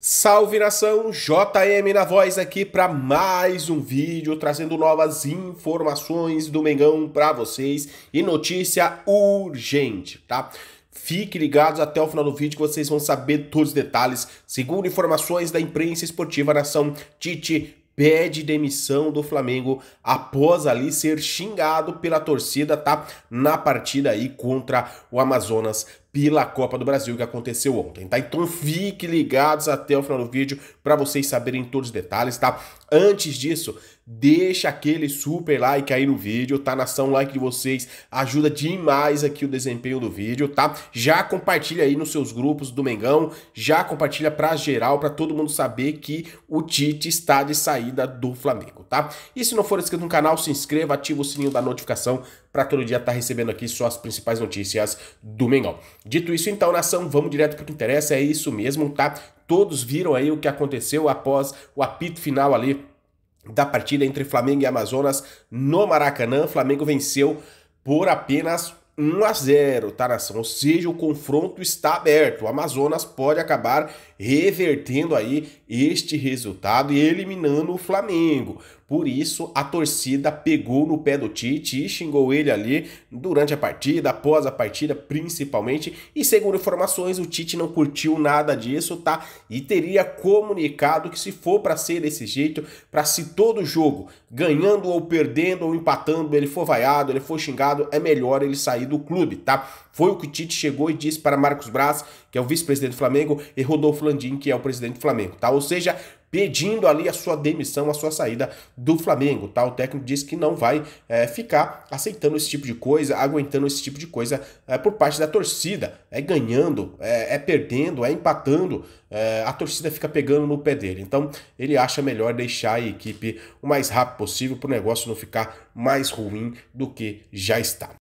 Salve nação, JM na voz aqui para mais um vídeo trazendo novas informações do Mengão para vocês e notícia urgente, tá? Fique ligados até o final do vídeo que vocês vão saber todos os detalhes. Segundo informações da imprensa esportiva, nação Tite pede demissão do Flamengo após ali ser xingado pela torcida, tá? Na partida aí contra o Amazonas pela Copa do Brasil que aconteceu ontem, tá? Então fique ligados até o final do vídeo para vocês saberem todos os detalhes, tá? Antes disso, deixa aquele super like aí no vídeo, tá? Nação like de vocês ajuda demais aqui o desempenho do vídeo, tá? Já compartilha aí nos seus grupos do Mengão, já compartilha para geral, para todo mundo saber que o Tite está de saída do Flamengo, tá? E se não for inscrito no canal, se inscreva, ativa o sininho da notificação para todo dia estar tá recebendo aqui suas principais notícias do Mengão. Dito isso, então, nação, vamos direto para o que interessa, é isso mesmo, tá? Todos viram aí o que aconteceu após o apito final ali da partida entre Flamengo e Amazonas no Maracanã. Flamengo venceu por apenas 1 a 0, tá nação? Ou seja, o confronto está aberto. O Amazonas pode acabar revertendo aí este resultado e eliminando o Flamengo. Por isso, a torcida pegou no pé do Tite e xingou ele ali durante a partida, após a partida principalmente. E segundo informações, o Tite não curtiu nada disso, tá? E teria comunicado que se for para ser desse jeito, para se todo jogo, ganhando ou perdendo ou empatando, ele for vaiado, ele for xingado, é melhor ele sair do clube, tá? Foi o que o Tite chegou e disse para Marcos Braz, que é o vice-presidente do Flamengo, e Rodolfo Landim, que é o presidente do Flamengo, tá? Ou seja, pedindo ali a sua demissão, a sua saída do Flamengo, tá? O técnico disse que não vai é, ficar aceitando esse tipo de coisa, aguentando esse tipo de coisa é, por parte da torcida. É ganhando, é, é perdendo, é empatando, é, a torcida fica pegando no pé dele. Então ele acha melhor deixar a equipe o mais rápido possível para o negócio não ficar mais ruim do que já está.